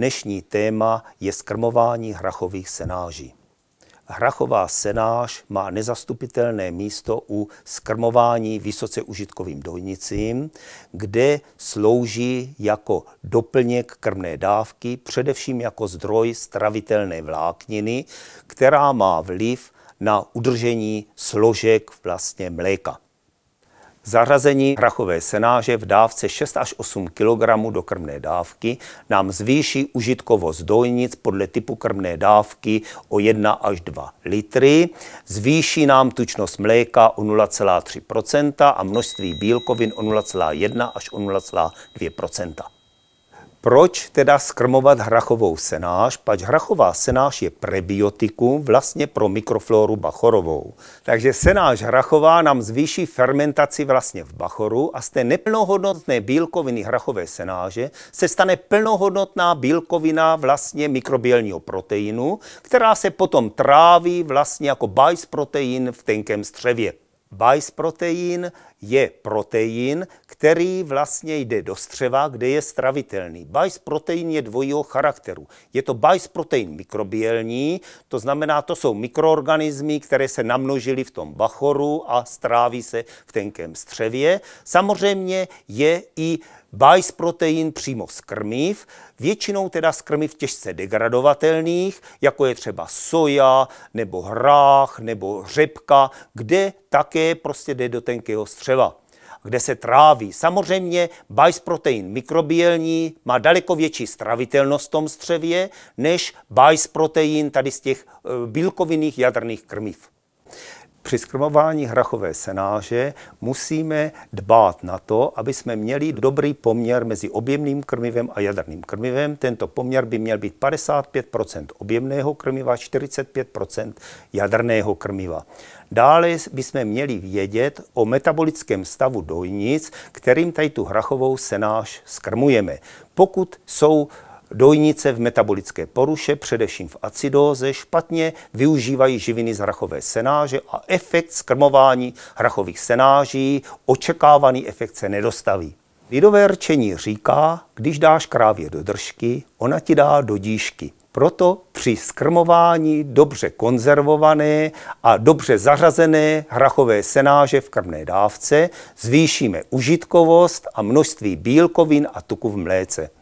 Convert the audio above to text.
Dnešní téma je skrmování hrachových senáží. Hrachová senáž má nezastupitelné místo u skrmování vysoce užitkovým dojnicím, kde slouží jako doplněk krmné dávky, především jako zdroj stravitelné vlákniny, která má vliv na udržení složek vlastně mléka. Zařazení hrachové senáže v dávce 6 až 8 kg do krmné dávky nám zvýší užitkovost dojnic podle typu krmné dávky o 1 až 2 litry, zvýší nám tučnost mléka o 0,3 a množství bílkovin o 0,1 až o 0,2 proč teda skrmovat hrachovou senáž, pač hrachová senáž je prebiotikum vlastně pro mikroflóru bachorovou. Takže senáž hrachová nám zvýší fermentaci vlastně v bachoru a z té neplnohodnotné bílkoviny hrachové senáže se stane plnohodnotná bílkovina vlastně mikrobiálního proteinu, která se potom tráví vlastně jako bajs protein v tenkém střevě. Bajs protein je protein, který vlastně jde do střeva, kde je stravitelný. Bajs protein je dvojího charakteru. Je to bajs protein mikrobiální, to znamená, to jsou mikroorganismy, které se namnožily v tom bachoru a stráví se v tenkém střevě. Samozřejmě je i Bajs protein přímo z krmiv, většinou teda z krmiv těžce degradovatelných, jako je třeba soja, nebo hrách, nebo řepka, kde také prostě jde do tenkého střeva střeva, kde se tráví. Samozřejmě protein, mikrobiální má daleko větší stravitelnost v tom střevě než protein tady z těch eh, bílkovinných jaderných krmiv při skrmování hrachové senáže musíme dbát na to, aby jsme měli dobrý poměr mezi objemným krmivem a jaderným krmivem. Tento poměr by měl být 55 objemného krmiva, 45 jaderného krmiva. Dále bychom měli vědět o metabolickém stavu dojnic, kterým tady tu hrachovou senáž skrmujeme. Pokud jsou Dojnice v metabolické poruše, především v acidóze, špatně využívají živiny z hrachové senáže a efekt skrmování hrachových senáží, očekávaný efekt se nedostaví. Lidové rčení říká, když dáš krávě do držky, ona ti dá do díšky. Proto při skrmování dobře konzervované a dobře zařazené hrachové senáže v krmné dávce zvýšíme užitkovost a množství bílkovin a tuku v mléce.